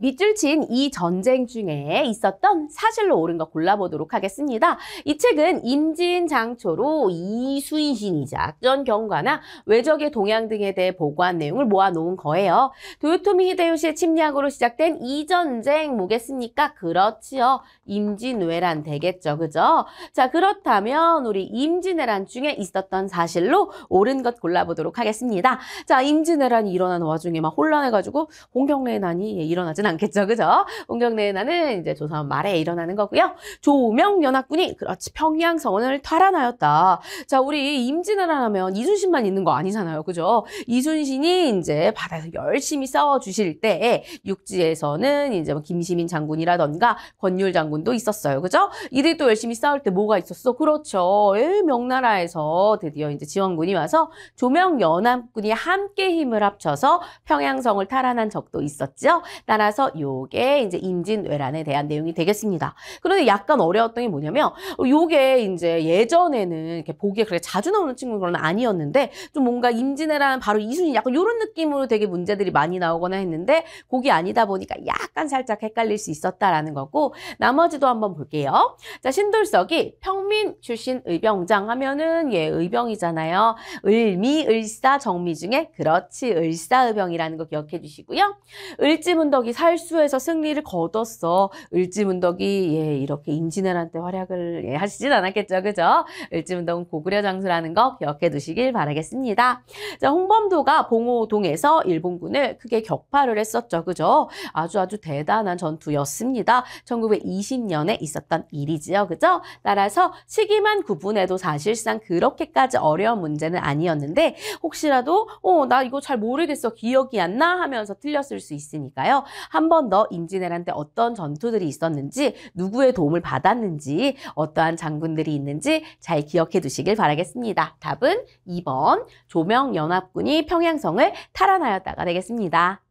밑줄 친 이 전쟁 중에 있었던 사실로 옳은 거 골라보도록 하겠습니다. 이 책은 임진장초로 이순신이자전 경과나 외적의 동향 등에 대해 보고한 내용을 모아놓은 거예요. 도요토미 히데요시의 침략으로 시작된 이 전쟁 뭐겠습니까? 그렇지요. 임진왜란 되겠죠. 그죠? 자 그렇다면 우리 임진왜란 중에 있었던 사실로 옳은 것 골라보도록 하겠습니다. 자 임진왜란이 일어난 와중에 막 혼란해가지고 홍경래난이 의 일어나진 않겠죠. 그죠? 옹경내나는 이제 조선 말에 일어나는 거고요. 조명 연합군이 그렇지 평양 성원을 탈환하였다. 자, 우리 임진왜란 하면 이순신만 있는 거 아니잖아요. 그죠? 이순신이 이제 바다에서 열심히 싸워 주실 때 육지에서는 이제 뭐 김시민 장군이라던가 권율 장군도 있었어요. 그죠? 이들이 또 열심히 싸울 때 뭐가 있었어? 그렇죠. 에, 명나라에서 드디어 이제 지원군이 와서 조명 연합군이 함께 힘을 합쳐서 평양성을 탈환한 적도 있었죠. 따라서 따라서 요게 이제 임진왜란에 대한 내용이 되겠습니다. 그런데 약간 어려웠던 게 뭐냐면 요게 이제 예전에는 이렇게 보기에 그래 자주 나오는 친구는 아니었는데 좀 뭔가 임진왜란 바로 이순신 약간 요런 느낌으로 되게 문제들이 많이 나오거나 했는데 곡이 아니다 보니까 약간 살짝 헷갈릴 수 있었다라는 거고 나머지도 한번 볼게요. 자 신돌석이 평민 출신 의병장 하면은 예 의병이잖아요. 을미 을사 정미 중에 그렇지 을사의병이라는 거 기억해 주시고요. 을지문덕이 살 탈수해서 승리를 거뒀어. 을지문덕이 예 이렇게 임진왜란 때 활약을 예, 하시진 않았겠죠, 그죠? 을지문덕은 고구려 장수라는 거 기억해 두시길 바라겠습니다. 자, 홍범도가 봉오동에서 일본군을 크게 격파를 했었죠, 그죠? 아주 아주 대단한 전투였습니다. 1920년에 있었던 일이지요, 그죠? 따라서 시기만 구분해도 사실상 그렇게까지 어려운 문제는 아니었는데 혹시라도 어 나 이거 잘 모르겠어 기억이 안나 하면서 틀렸을 수 있으니까요. 한번더 임진왜란 때 어떤 전투들이 있었는지 누구의 도움을 받았는지 어떠한 장군들이 있는지 잘 기억해 두시길 바라겠습니다. 답은 2번 조명연합군이 평양성을 탈환하였다가 되겠습니다.